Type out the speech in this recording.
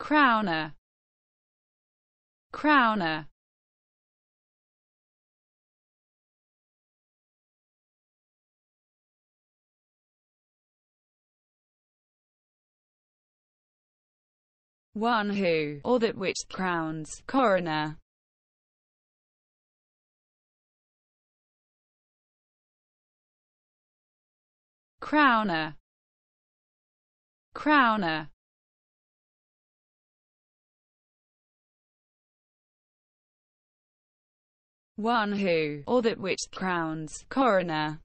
Crowner Crowner one who, or that which, crowns, coroner. Crowner Crowner one who, or that which crowns, coroner,